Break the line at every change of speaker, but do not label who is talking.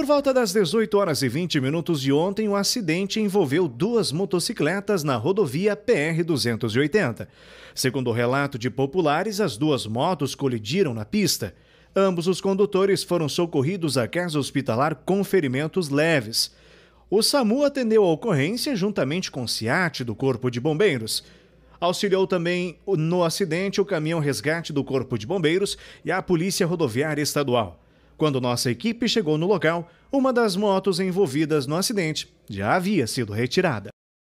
Por volta das 18 horas e 20 minutos de ontem, um acidente envolveu duas motocicletas na rodovia PR-280. Segundo o relato de populares, as duas motos colidiram na pista. Ambos os condutores foram socorridos à casa hospitalar com ferimentos leves. O SAMU atendeu a ocorrência juntamente com o SIAT do Corpo de Bombeiros. Auxiliou também no acidente o caminhão resgate do Corpo de Bombeiros e a Polícia Rodoviária Estadual. Quando nossa equipe chegou no local, uma das motos envolvidas no acidente já havia sido retirada.